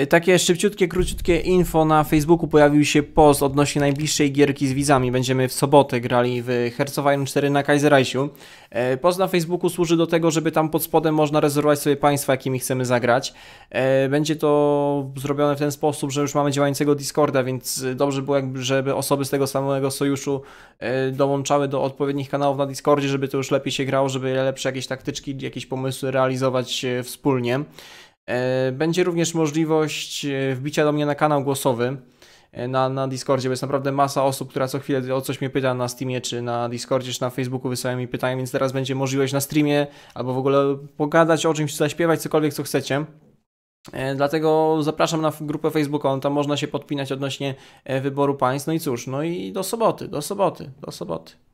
Y, takie szybciutkie, króciutkie info na Facebooku pojawił się post odnośnie najbliższej gierki z widzami. Będziemy w sobotę grali w Hearts 4 na Kaiserreichu. Y, post na Facebooku służy do tego, żeby tam pod spodem można rezerwować sobie państwa, jakimi chcemy zagrać. Y, będzie to zrobione w ten sposób, że już mamy działającego Discorda, więc dobrze było, jakby, żeby osoby z tego samego sojuszu dołączały do odpowiednich kanałów na Discordzie, żeby to już lepiej się grało, żeby lepsze jakieś taktyczki, jakieś pomysły realizować wspólnie. E, będzie również możliwość e, wbicia do mnie na kanał głosowy e, na, na Discordzie, bo jest naprawdę masa osób, która co chwilę o coś mnie pyta na Steamie, czy na Discordzie, czy na Facebooku wysyłają mi pytania, więc teraz będzie możliwość na streamie albo w ogóle pogadać o czymś, zaśpiewać, cokolwiek co chcecie. Dlatego zapraszam na grupę Facebookową, tam można się podpinać odnośnie wyboru państw. No i cóż, no i do soboty, do soboty, do soboty.